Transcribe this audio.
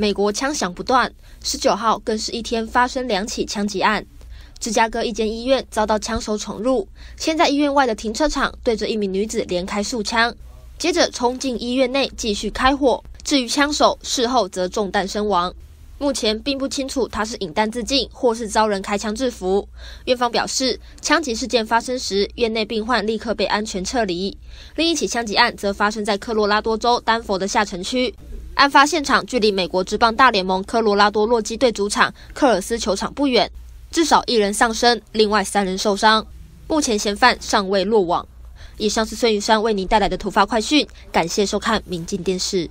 美国枪响不断，十九号更是一天发生两起枪击案。芝加哥一间医院遭到枪手闯入，先在医院外的停车场对着一名女子连开数枪，接着冲进医院内继续开火。至于枪手，事后则中弹身亡。目前并不清楚他是引弹自尽，或是遭人开枪制服。院方表示，枪击事件发生时，院内病患立刻被安全撤离。另一起枪击案则发生在科罗拉多州丹佛的下城区。案发现场距离美国职棒大联盟科罗拉多洛基队主场克尔斯球场不远，至少一人丧生，另外三人受伤。目前嫌犯尚未落网。以上是孙云山为您带来的突发快讯，感谢收看民进电视。